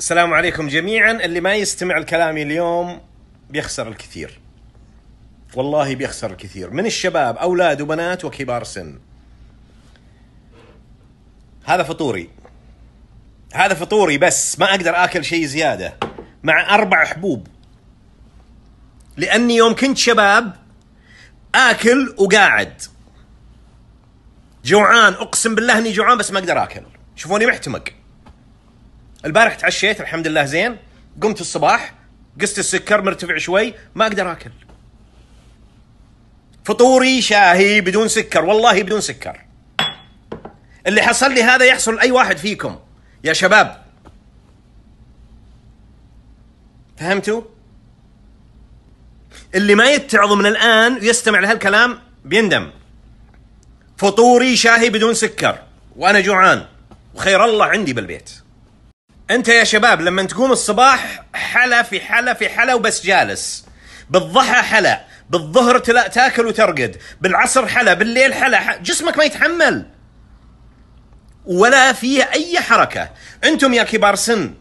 السلام عليكم جميعا اللي ما يستمع لكلامي اليوم بيخسر الكثير والله بيخسر الكثير من الشباب أولاد وبنات وكبار سن هذا فطوري هذا فطوري بس ما أقدر آكل شيء زيادة مع أربع حبوب لأني يوم كنت شباب آكل وقاعد جوعان أقسم بالله أني جوعان بس ما أقدر آكل شوفوني محتمق البارح تعشيت الحمد لله زين قمت الصباح قست السكر مرتفع شوي ما اقدر اكل فطوري شاهي بدون سكر والله بدون سكر اللي حصل لي هذا يحصل لاي واحد فيكم يا شباب فهمتوا اللي ما يتعظ من الان ويستمع لهالكلام بيندم فطوري شاهي بدون سكر وانا جوعان وخير الله عندي بالبيت انت يا شباب لما تقوم الصباح حلا في حلا في حلا وبس جالس بالضحى حلا بالظهر تلا تاكل وترقد بالعصر حلا بالليل حلا, جسمك ما يتحمل ولا فيه اي حركه انتم يا كبار سن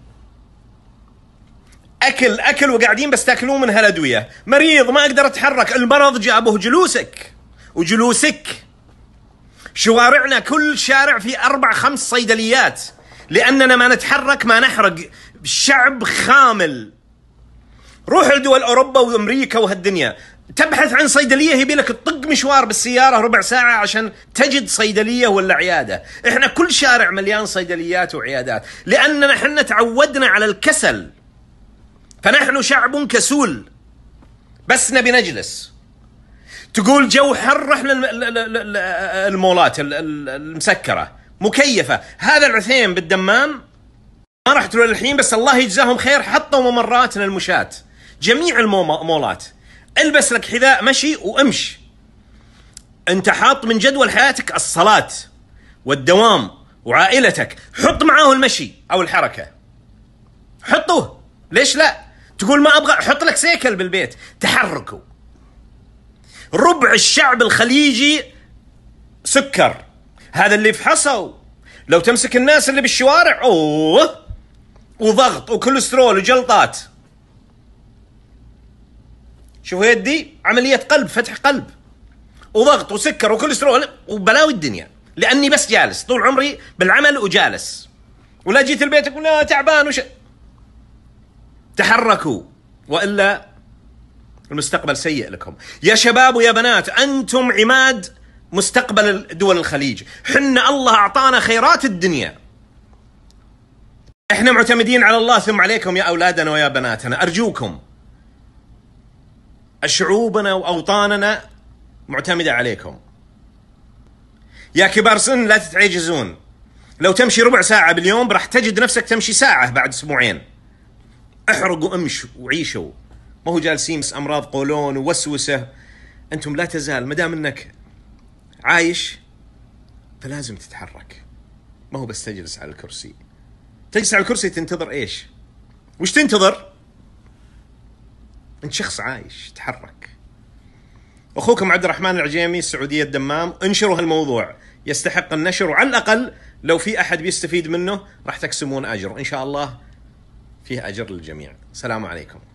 اكل اكل وقاعدين بس تاكلون من هالادويه مريض ما اقدر اتحرك المرض جابه جلوسك وجلوسك شوارعنا كل شارع في اربع خمس صيدليات لأننا ما نتحرك ما نحرق شعب خامل روح لدول أوروبا وأمريكا وهالدنيا تبحث عن صيدلية يبي لك تطق مشوار بالسيارة ربع ساعة عشان تجد صيدلية ولا عيادة احنا كل شارع مليان صيدليات وعيادات لأننا احنا تعودنا على الكسل فنحن شعب كسول بس نبي نجلس تقول جو حر رحنا المولات المسكره مكيفه هذا العثيم بالدمام ما رحت له الحين بس الله يجزاهم خير حطوا ممرات للمشاة جميع المولات البس لك حذاء مشي وامش انت حاط من جدول حياتك الصلاة والدوام وعائلتك حط معاه المشي او الحركة حطوه ليش لا تقول ما ابغى حط لك سيكل بالبيت تحركوا ربع الشعب الخليجي سكر هذا اللي فحصوا لو تمسك الناس اللي بالشوارع اوه وضغط وكوليسترول وجلطات شوفوا يدي عملية قلب فتح قلب وضغط وسكر وكوليسترول وبلاوي الدنيا لأني بس جالس طول عمري بالعمل وجالس ولا جيت البيت أقول لا تعبان وش تحركوا وإلا المستقبل سيء لكم يا شباب ويا بنات أنتم عماد مستقبل دول الخليج حنا الله أعطانا خيرات الدنيا احنا معتمدين على الله ثم عليكم يا أولادنا ويا بناتنا أرجوكم شعوبنا وأوطاننا معتمدة عليكم يا كبار سن لا تتعجزون لو تمشي ربع ساعة باليوم راح تجد نفسك تمشي ساعة بعد أسبوعين احرقوا امشوا وعيشوا ما هو جالسين أمراض قولون ووسوسة أنتم لا تزال مدام أنك عايش فلازم تتحرك ما هو بس تجلس على الكرسي تجلس على الكرسي تنتظر ايش وش تنتظر انت شخص عايش تحرك اخوكم عبد الرحمن العجيمي السعوديه الدمام انشروا هالموضوع يستحق النشر وعلى الاقل لو في احد بيستفيد منه راح تقسمون اجر ان شاء الله فيه اجر للجميع السلام عليكم